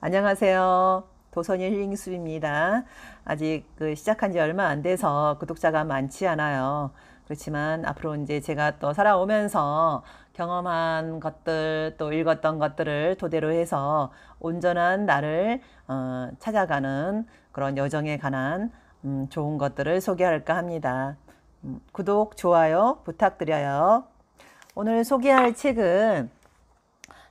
안녕하세요. 도선이 힐링숲입니다. 아직 그 시작한 지 얼마 안 돼서 구독자가 많지 않아요. 그렇지만 앞으로 이제 제가 또 살아오면서 경험한 것들 또 읽었던 것들을 토대로 해서 온전한 나를 어, 찾아가는 그런 여정에 관한 음, 좋은 것들을 소개할까 합니다. 음, 구독, 좋아요 부탁드려요. 오늘 소개할 책은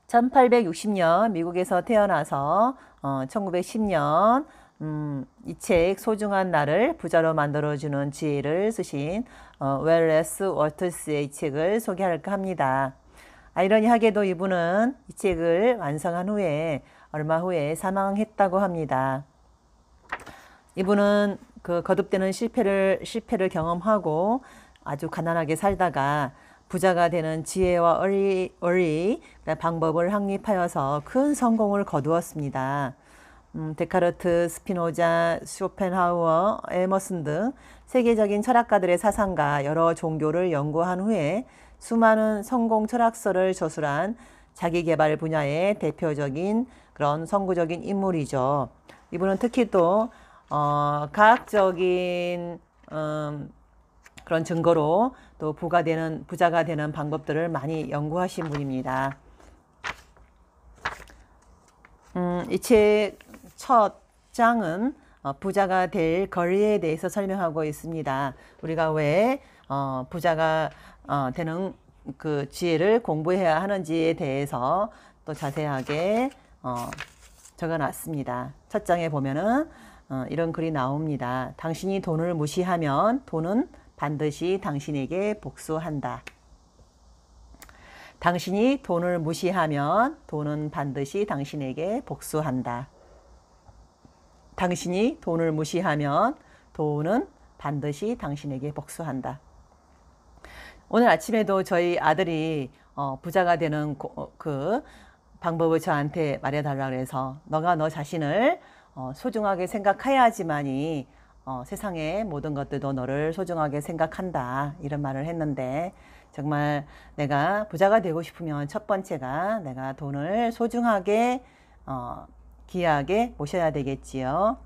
1860년 미국에서 태어나서 어, 1910년 음, 이책 소중한 나를 부자로 만들어주는 지혜를 쓰신 어, 웰레스 워터스의 책을 소개할까 합니다. 아이러니하게도 이분은 이 책을 완성한 후에 얼마 후에 사망했다고 합니다. 이분은 그 거듭되는 실패를 실패를 경험하고 아주 가난하게 살다가 부자가 되는 지혜와 의리, 의리 네, 방법을 확립하여서 큰 성공을 거두었습니다. 음, 데카르트, 스피노자, 쇼펜하우어, 에머슨 등 세계적인 철학가들의 사상과 여러 종교를 연구한 후에 수많은 성공 철학서를 저술한 자기개발 분야의 대표적인 그런 선구적인 인물이죠. 이분은 특히 또 어, 과학적인 음, 그런 증거로 또 부가 되는 부자가 되는 방법들을 많이 연구하신 분입니다. 음, 이 책 첫 장은 어, 부자가 될 거리에 대해서 설명하고 있습니다. 우리가 왜 어, 부자가 어, 되는 그 지혜를 공부해야 하는지에 대해서 또 자세하게 어, 적어놨습니다. 첫 장에 보면은 어, 이런 글이 나옵니다. 당신이 돈을 무시하면 돈은 반드시 당신에게 복수한다. 당신이 돈을 무시하면 돈은 반드시 당신에게 복수한다. 당신이 돈을 무시하면 돈은 반드시 당신에게 복수한다. 오늘 아침에도 저희 아들이 어, 부자가 되는 어, 그 방법을 저한테 말해달라 그래서 너가 너 자신을 어, 소중하게 생각해야지만이 어, 세상의 모든 것들도 너를 소중하게 생각한다 이런 말을 했는데 정말 내가 부자가 되고 싶으면 첫 번째가 내가 돈을 소중하게 어, 귀하게 모셔야 되겠지요.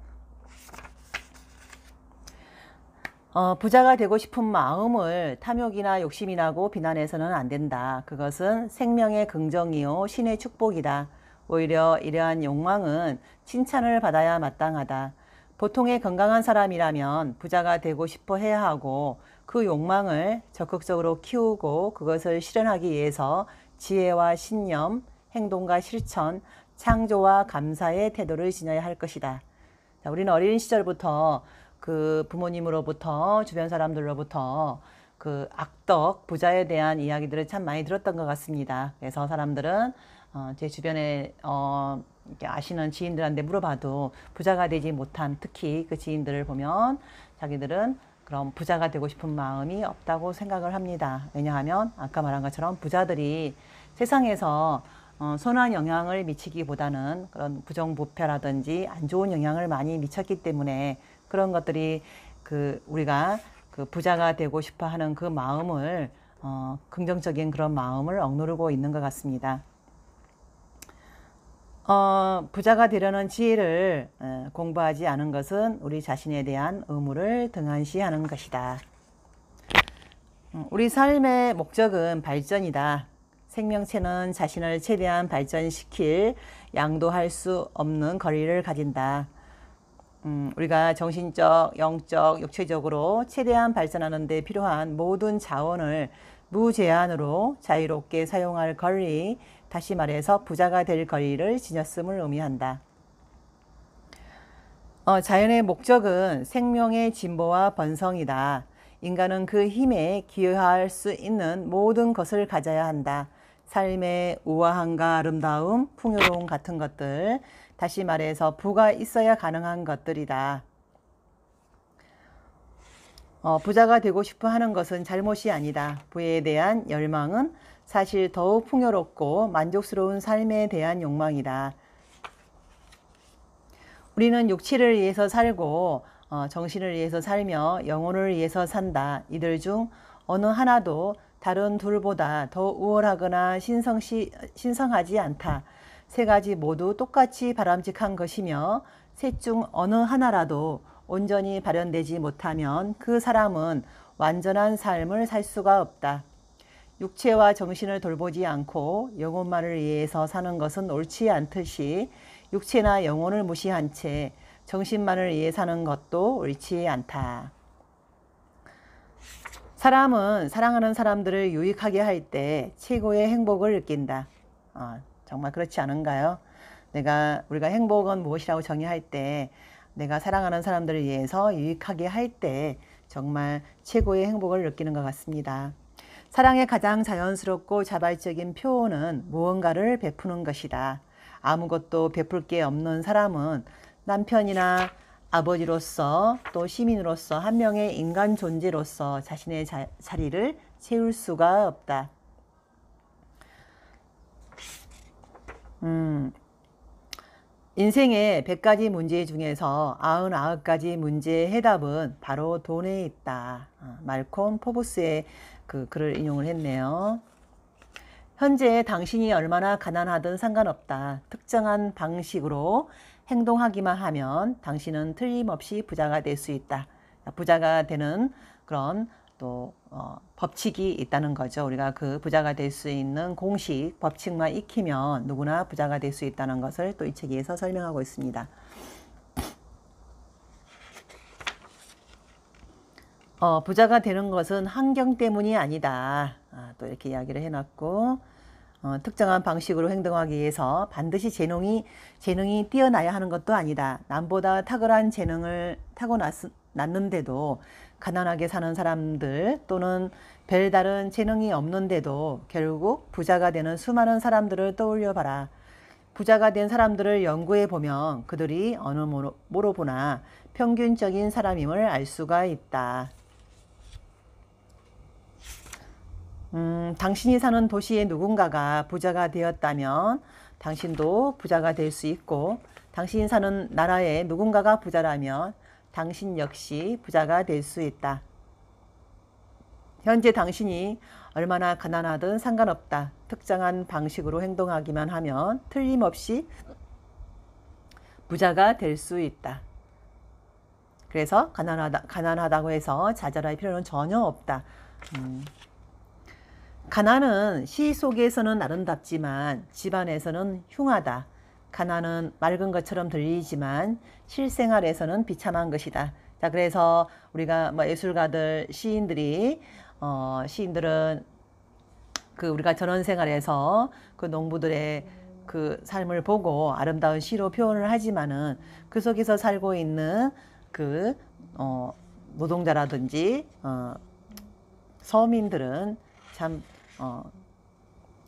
어, 부자가 되고 싶은 마음을 탐욕이나 욕심이라고 비난해서는 안 된다. 그것은 생명의 긍정이요 신의 축복이다. 오히려 이러한 욕망은 칭찬을 받아야 마땅하다. 보통의 건강한 사람이라면 부자가 되고 싶어 해야 하고 그 욕망을 적극적으로 키우고 그것을 실현하기 위해서 지혜와 신념, 행동과 실천, 창조와 감사의 태도를 지녀야 할 것이다. 자, 우리는 어린 시절부터 그 부모님으로부터 주변 사람들로부터 그 악덕, 부자에 대한 이야기들을 참 많이 들었던 것 같습니다. 그래서 사람들은 어, 제 주변에 어, 이렇게 아시는 지인들한테 물어봐도 부자가 되지 못한 특히 그 지인들을 보면 자기들은 그럼 부자가 되고 싶은 마음이 없다고 생각을 합니다. 왜냐하면 아까 말한 것처럼 부자들이 세상에서 어, 선한 영향을 미치기보다는 그런 부정부패라든지 안 좋은 영향을 많이 미쳤기 때문에 그런 것들이 그 우리가 그 부자가 되고 싶어 하는 그 마음을 어, 긍정적인 그런 마음을 억누르고 있는 것 같습니다. 어, 부자가 되려는 지혜를 어, 공부하지 않은 것은 우리 자신에 대한 의무를 등한시하는 것이다. 음, 우리 삶의 목적은 발전이다. 생명체는 자신을 최대한 발전시킬 양도할 수 없는 거리를 가진다. 음, 우리가 정신적, 영적, 육체적으로 최대한 발전하는 데 필요한 모든 자원을 무제한으로 자유롭게 사용할 권리, 다시 말해서 부자가 될 권리를 지녔음을 의미한다. 어, 자연의 목적은 생명의 진보와 번성이다. 인간은 그 힘에 기여할 수 있는 모든 것을 가져야 한다. 삶의 우아함과 아름다움, 풍요로움 같은 것들, 다시 말해서 부가 있어야 가능한 것들이다. 어, 부자가 되고 싶어 하는 것은 잘못이 아니다. 부에 대한 열망은 사실 더욱 풍요롭고 만족스러운 삶에 대한 욕망이다. 우리는 육체를 위해서 살고 어, 정신을 위해서 살며 영혼을 위해서 산다. 이들 중 어느 하나도 다른 둘보다 더 우월하거나 신성시, 신성하지 않다. 세 가지 모두 똑같이 바람직한 것이며 셋 중 어느 하나라도 온전히 발현되지 못하면 그 사람은 완전한 삶을 살 수가 없다. 육체와 정신을 돌보지 않고 영혼만을 위해서 사는 것은 옳지 않듯이 육체나 영혼을 무시한 채 정신만을 위해 사는 것도 옳지 않다. 사람은 사랑하는 사람들을 유익하게 할 때 최고의 행복을 느낀다. 아, 정말 그렇지 않은가요? 내가 우리가 행복은 무엇이라고 정의할 때 내가 사랑하는 사람들을 위해서 유익하게 할 때 정말 최고의 행복을 느끼는 것 같습니다. 사랑의 가장 자연스럽고 자발적인 표현은 무언가를 베푸는 것이다. 아무것도 베풀 게 없는 사람은 남편이나 아버지로서 또 시민으로서 한 명의 인간 존재로서 자신의 자, 자리를 채울 수가 없다. 음, 인생의 100가지 문제 중에서 99가지 문제의 해답은 바로 돈에 있다. 어, 말콤 포브스의 그 글을 인용을 했네요. 현재 당신이 얼마나 가난하든 상관없다. 특정한 방식으로 행동하기만 하면 당신은 틀림없이 부자가 될 수 있다. 부자가 되는 그런 또 어, 법칙이 있다는 거죠. 우리가 그 부자가 될 수 있는 공식, 법칙만 익히면 누구나 부자가 될 수 있다는 것을 또 이 책에서 설명하고 있습니다. 어, 부자가 되는 것은 환경 때문이 아니다. 아, 또 이렇게 이야기를 해놨고 어, 특정한 방식으로 행동하기 위해서 반드시 재능이 재능이 뛰어나야 하는 것도 아니다. 남보다 탁월한 재능을 타고났, 났는데도 가난하게 사는 사람들 또는 별다른 재능이 없는데도 결국 부자가 되는 수많은 사람들을 떠올려 봐라. 부자가 된 사람들을 연구해 보면 그들이 어느 모로 보나 평균적인 사람임을 알 수가 있다. 음, 당신이 사는 도시의 누군가가 부자가 되었다면 당신도 부자가 될 수 있고 당신이 사는 나라의 누군가가 부자라면 당신 역시 부자가 될 수 있다. 현재 당신이 얼마나 가난하든 상관없다. 특정한 방식으로 행동하기만 하면 틀림없이 부자가 될 수 있다. 그래서 가난하다, 가난하다고 해서 좌절할 필요는 전혀 없다. 음. 가난은 시 속에서는 아름답지만 집안에서는 흉하다. 가나는 맑은 것처럼 들리지만 실생활에서는 비참한 것이다. 자, 그래서 우리가 뭐 예술가들, 시인들이 어, 시인들은 그 우리가 전원 생활에서 그 농부들의 그 삶을 보고 아름다운 시로 표현을 하지만은 그 속에서 살고 있는 그 어, 노동자라든지 어, 서민들은 참 어,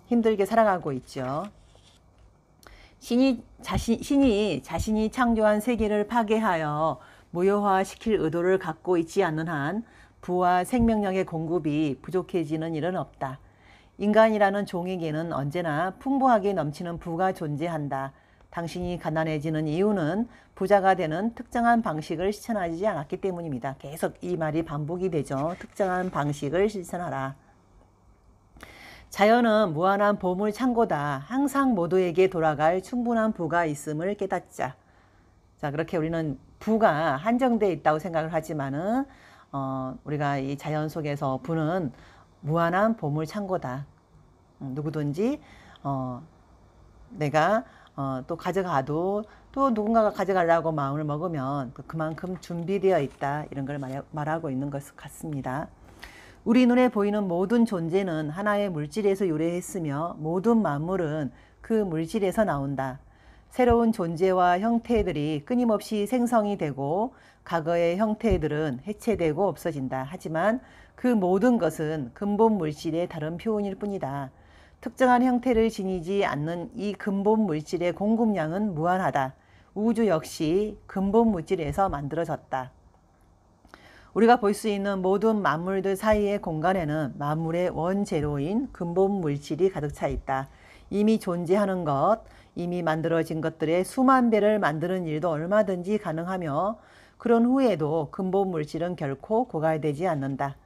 힘들게 살아가고 있죠. 신이 자신 신이 자신이 창조한 세계를 파괴하여 무효화시킬 의도를 갖고 있지 않는 한 부와 생명력의 공급이 부족해지는 일은 없다. 인간이라는 종에게는 언제나 풍부하게 넘치는 부가 존재한다. 당신이 가난해지는 이유는 부자가 되는 특정한 방식을 실천하지 않았기 때문입니다. 계속 이 말이 반복이 되죠. 특정한 방식을 실천하라. 자연은 무한한 보물 창고다. 항상 모두에게 돌아갈 충분한 부가 있음을 깨닫자. 자, 그렇게 우리는 부가 한정돼 있다고 생각을 하지만은 어, 우리가 이 자연 속에서 부는 무한한 보물 창고다. 음, 누구든지 어, 내가 어, 또 가져가도 또 누군가가 가져가려고 마음을 먹으면 그, 그만큼 준비되어 있다 이런 걸 말하고 있는 것 같습니다. 우리 눈에 보이는 모든 존재는 하나의 물질에서 유래했으며 모든 만물은 그 물질에서 나온다. 새로운 존재와 형태들이 끊임없이 생성이 되고 과거의 형태들은 해체되고 없어진다. 하지만 그 모든 것은 근본 물질의 다른 표현일 뿐이다. 특정한 형태를 지니지 않는 이 근본 물질의 공급량은 무한하다. 우주 역시 근본 물질에서 만들어졌다. 우리가 볼 수 있는 모든 만물들 사이의 공간에는 만물의 원재료인 근본 물질이 가득 차 있다. 이미 존재하는 것, 이미 만들어진 것들의 수만 배를 만드는 일도 얼마든지 가능하며 그런 후에도 근본 물질은 결코 고갈되지 않는다.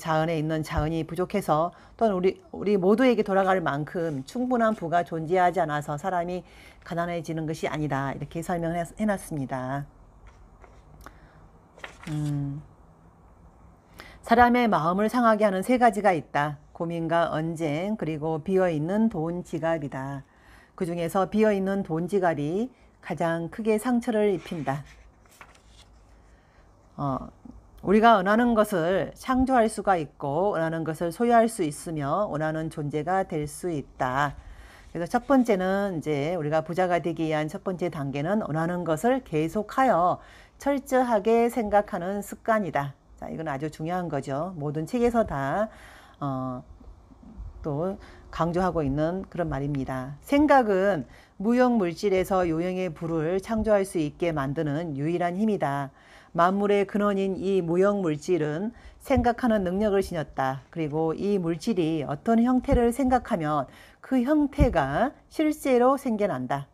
자연에 있는 자연이 부족해서 또는 우리, 우리 모두에게 돌아갈 만큼 충분한 부가 존재하지 않아서 사람이 가난해지는 것이 아니다. 이렇게 설명해 놨습니다. 음. 사람의 마음을 상하게 하는 세 가지가 있다. 고민과 언쟁, 그리고 비어있는 돈 지갑이다. 그 중에서 비어있는 돈 지갑이 가장 크게 상처를 입힌다. 어, 우리가 원하는 것을 창조할 수가 있고, 원하는 것을 소유할 수 있으며, 원하는 존재가 될 수 있다. 그래서 첫 번째는 이제 우리가 부자가 되기 위한 첫 번째 단계는 원하는 것을 계속하여 철저하게 생각하는 습관이다. 자, 이건 아주 중요한 거죠. 모든 책에서 다, 어, 또 강조하고 있는 그런 말입니다. 생각은 무형 물질에서 요형의 불을 창조할 수 있게 만드는 유일한 힘이다. 만물의 근원인 이 무형 물질은 생각하는 능력을 지녔다. 그리고 이 물질이 어떤 형태를 생각하면 그 형태가 실제로 생겨난다.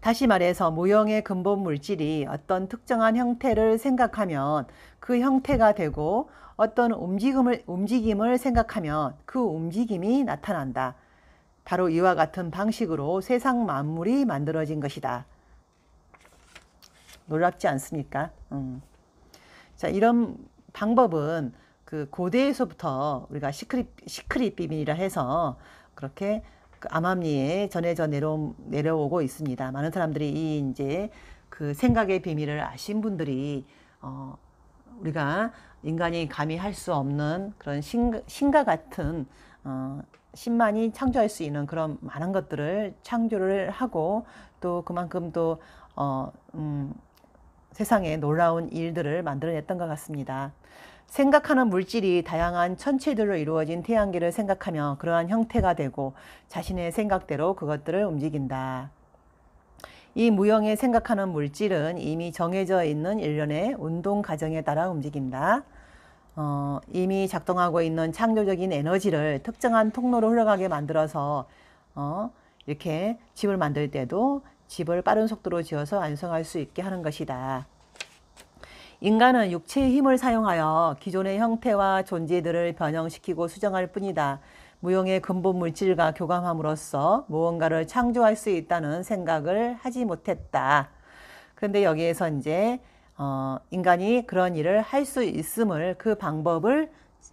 다시 말해서 모형의 근본 물질이 어떤 특정한 형태를 생각하면 그 형태가 되고 어떤 움직임을, 움직임을 생각하면 그 움직임이 나타난다. 바로 이와 같은 방식으로 세상 만물이 만들어진 것이다. 놀랍지 않습니까? 음. 자, 이런 방법은 그 고대에서부터 우리가 시크릿 시크릿 비밀이라 해서 그렇게 그 암암리에 전해져 내려 내려오고 있습니다. 많은 사람들이 이 이제 그 생각의 비밀을 아신 분들이 어 우리가 인간이 감히 할 수 없는 그런 신가, 신가 같은 어 신만이 창조할 수 있는 그런 많은 것들을 창조를 하고 또 그만큼 또 어, 음, 세상에 놀라운 일들을 만들어냈던 것 같습니다. 생각하는 물질이 다양한 천체들로 이루어진 태양계를 생각하며 그러한 형태가 되고 자신의 생각대로 그것들을 움직인다. 이 무형의 생각하는 물질은 이미 정해져 있는 일련의 운동 과정에 따라 움직인다. 어, 이미 작동하고 있는 창조적인 에너지를 특정한 통로로 흘러가게 만들어서 어, 이렇게 집을 만들 때도 집을 빠른 속도로 지어서 완성할 수 있게 하는 것이다. 인간은 육체의 힘을 사용하여 기존의 형태와 존재들을 변형시키고 수정할 뿐이다. 무용의 근본 물질과 교감함으로써 무언가를 창조할 수 있다는 생각을 하지 못했다. 그런데 여기에서 이제 어, 인간이 그런 일을 할 수 있음을 그 방법을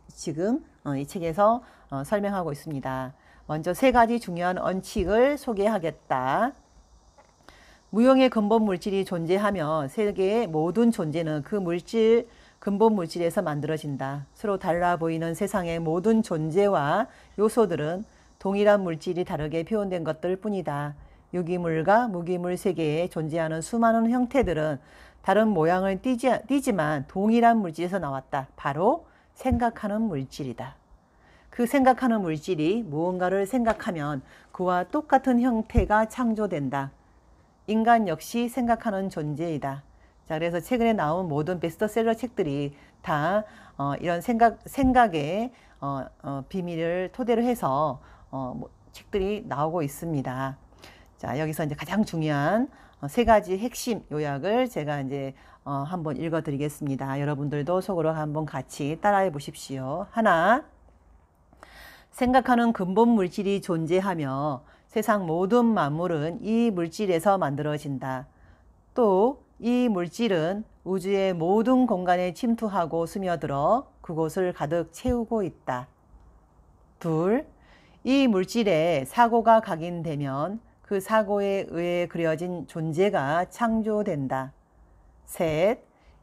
지금 어, 이 책에서 어, 설명하고 있습니다. 먼저 세 가지 중요한 원칙을 소개하겠다. 무형의 근본 물질이 존재하며 세계의 모든 존재는 그 물질 근본 물질에서 만들어진다. 서로 달라 보이는 세상의 모든 존재와 요소들은 동일한 물질이 다르게 표현된 것들 뿐이다. 유기물과 무기물 세계에 존재하는 수많은 형태들은 다른 모양을 띠지, 띠지만 동일한 물질에서 나왔다. 바로 생각하는 물질이다. 그 생각하는 물질이 무언가를 생각하면 그와 똑같은 형태가 창조된다. 인간 역시 생각하는 존재이다. 자, 그래서 최근에 나온 모든 베스트셀러 책들이 다 어, 이런 생각 생각의 어, 어, 비밀을 토대로 해서 어, 뭐, 책들이 나오고 있습니다. 자, 여기서 이제 가장 중요한 어, 세 가지 핵심 요약을 제가 이제 어, 한번 읽어드리겠습니다. 여러분들도 속으로 한번 같이 따라해 보십시오. 하나, 생각하는 근본 물질이 존재하며 세상 모든 만물은 이 물질에서 만들어진다. 또 이 물질은 우주의 모든 공간에 침투하고 스며들어 그곳을 가득 채우고 있다. 둘, 이 물질에 사고가 각인되면 그 사고에 의해 그려진 존재가 창조된다. 셋,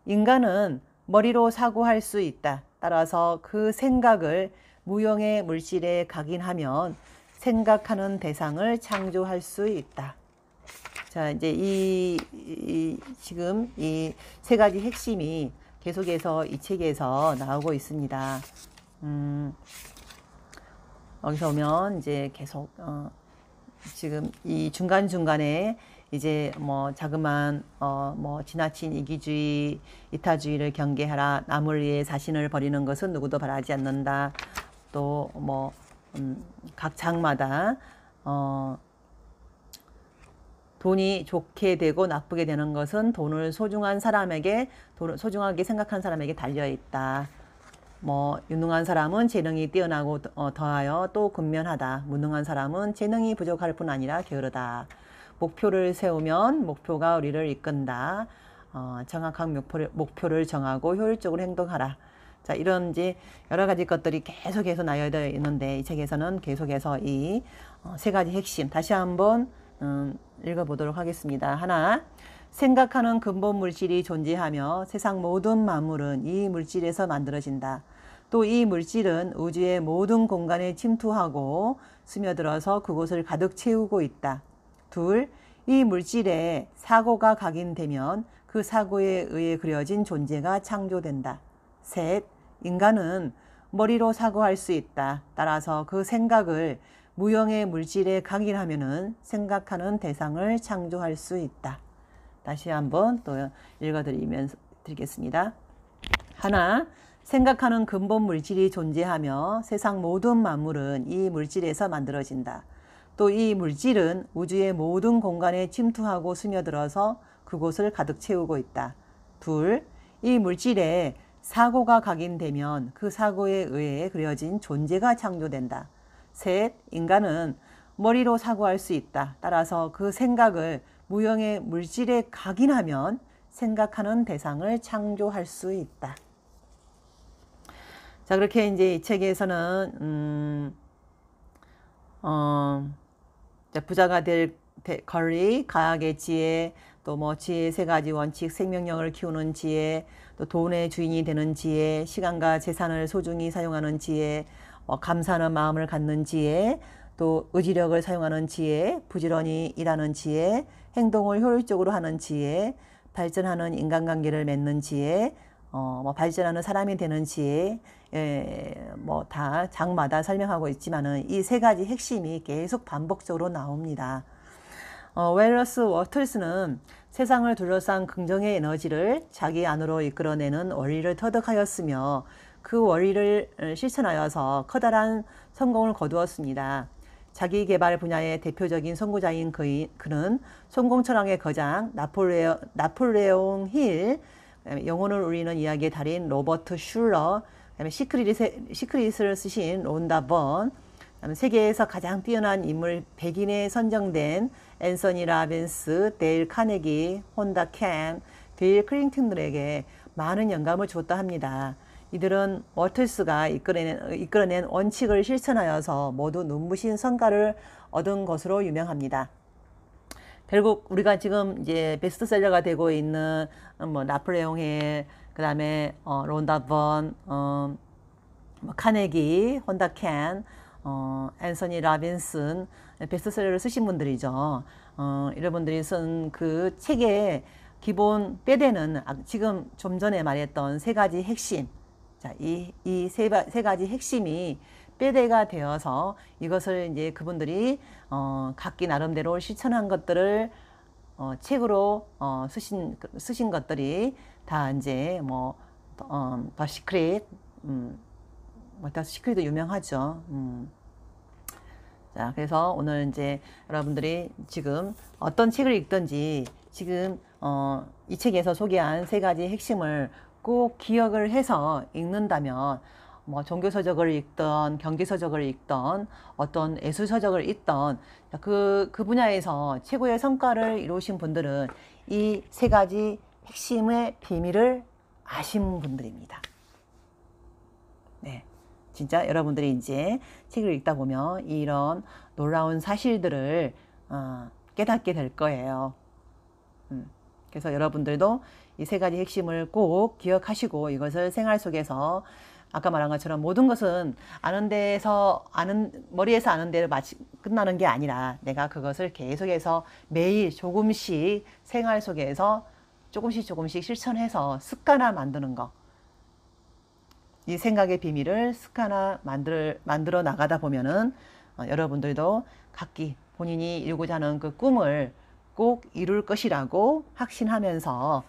인간은 머리로 사고할 수 있다. 따라서 그 생각을 무형의 물질에 각인하면 생각하는 대상을 창조할 수 있다. 자, 이제 이, 이 지금 이 세 가지 핵심이 계속해서 이 책에서 나오고 있습니다. 음, 여기서 오면 이제 계속 어, 지금 이 중간 중간에 이제 뭐 자그만 어뭐 지나친 이기주의, 이타주의를 경계하라. 남을 위해 자신을 버리는 것은 누구도 바라지 않는다. 또뭐 음, 각 장마다 어, 돈이 좋게 되고 나쁘게 되는 것은 돈을 소중한 사람에게 돈을 소중하게 생각한 사람에게 달려 있다. 뭐 유능한 사람은 재능이 뛰어나고 어, 더하여 또 근면하다. 무능한 사람은 재능이 부족할 뿐 아니라 게으르다. 목표를 세우면 목표가 우리를 이끈다. 어, 정확한 목표를, 목표를 정하고 효율적으로 행동하라. 자, 이런 이제 여러 가지 것들이 계속해서 나열되어 있는데 이 책에서는 계속해서 이세 어, 가지 핵심 다시 한번 음, 읽어보도록 하겠습니다. 하나, 생각하는 근본 물질이 존재하며 세상 모든 만물은 이 물질에서 만들어진다. 또 이 물질은 우주의 모든 공간에 침투하고 스며들어서 그곳을 가득 채우고 있다. 둘, 이 물질에 사고가 각인되면 그 사고에 의해 그려진 존재가 창조된다. 셋, 인간은 머리로 사고할 수 있다. 따라서 그 생각을 무형의 물질에 각인하면은 생각하는 대상을 창조할 수 있다. 다시 한번 또 읽어드리면서 드리겠습니다. 하나, 생각하는 근본 물질이 존재하며 세상 모든 만물은 이 물질에서 만들어진다. 또 이 물질은 우주의 모든 공간에 침투하고 스며들어서 그곳을 가득 채우고 있다. 둘, 이 물질에 사고가 각인되면 그 사고에 의해 그려진 존재가 창조된다. 셋, 인간은 머리로 사고할 수 있다. 따라서 그 생각을 무형의 물질에 각인하면 생각하는 대상을 창조할 수 있다. 자, 그렇게 이제 이 책에서는, 음, 어, 부자가 될 거리, 과학의 지혜, 또 뭐 지혜 세 가지 원칙, 생명력을 키우는 지혜, 또 돈의 주인이 되는 지혜, 시간과 재산을 소중히 사용하는 지혜, 어, 감사하는 마음을 갖는 지혜, 또 의지력을 사용하는 지혜, 부지런히 일하는 지혜, 행동을 효율적으로 하는 지혜, 발전하는 인간관계를 맺는 지혜, 어, 뭐 발전하는 사람이 되는 지혜, 예, 뭐다 장마다 설명하고 있지만은 이 세 가지 핵심이 계속 반복적으로 나옵니다. 어, 웰러스 워틀스는 세상을 둘러싼 긍정의 에너지를 자기 안으로 이끌어내는 원리를 터득하였으며 그 원리를 실천하여서 커다란 성공을 거두었습니다. 자기 개발 분야의 대표적인 선구자인 그는 성공 철학의 거장 나폴레옹, 나폴레옹 힐, 영혼을 울리는 이야기의 달인 로버트 슐러, 시크릿, 시크릿을 쓰신 론다 번, 세계에서 가장 뛰어난 인물 100인에 선정된 앤서니 라벤스, 데일 카네기, 혼다 캔, 데일 클링튼 들에게 많은 영감을 줬다 합니다. 이들은 월털스가 이끌어낸, 이끌어낸 원칙을 실천하여서 모두 눈부신 성과를 얻은 것으로 유명합니다. 결국 우리가 지금 이제 베스트셀러가 되고 있는 어, 뭐 나폴레옹 의 그다음에 어, 론다 번, 어, 뭐 카네기, 혼다 캔, 어, 앤서니 라빈슨 베스트셀러를 쓰신 분들이죠. 어, 여러분들이 쓴 그 책의 기본 빼대는 아, 지금 좀 전에 말했던 세 가지 핵심 이이세 세 가지 핵심이 빼대가 되어서 이것을 이제 그분들이 어, 각기 나름대로 실천한 것들을 어, 책으로 어, 쓰신 쓰신 것들이 다 이제 뭐더 어, 시크릿 음, 닥터 뭐 시크릿도 유명하죠. 음. 자, 그래서 오늘 이제 여러분들이 지금 어떤 책을 읽든지 지금 어, 이 책에서 소개한 세 가지 핵심을 꼭 기억을 해서 읽는다면 뭐 종교 서적을 읽던 경기 서적을 읽던 어떤 예술 서적을 읽던 그, 그 분야에서 최고의 성과를 이루신 분들은 이 세 가지 핵심의 비밀을 아신 분들입니다. 네. 진짜 여러분들이 이제 책을 읽다 보면 이런 놀라운 사실들을 어, 깨닫게 될 거예요. 음, 그래서 여러분들도 이 세 가지 핵심을 꼭 기억하시고 이것을 생활 속에서 아까 말한 것처럼 모든 것은 아는 데서 아는 머리에서 아는 데로 마치 끝나는 게 아니라 내가 그것을 계속해서 매일 조금씩 생활 속에서 조금씩 조금씩 실천해서 습관화 만드는 거. 이 생각의 비밀을 스카나 만들, 만들어 나가다 보면은 어, 여러분들도 각기 본인이 이루고자 하는 그 꿈을 꼭 이룰 것이라고 확신하면서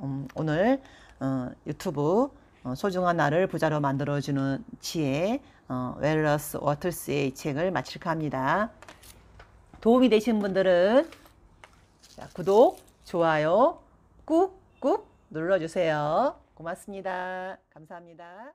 음, 오늘 어, 유튜브 어, 소중한 나를 부자로 만들어주는 지혜 어, 웰러스 워터스의 책을 마칠까 합니다. 도움이 되신 분들은 자, 구독, 좋아요 꾹꾹 눌러주세요. 고맙습니다. 감사합니다.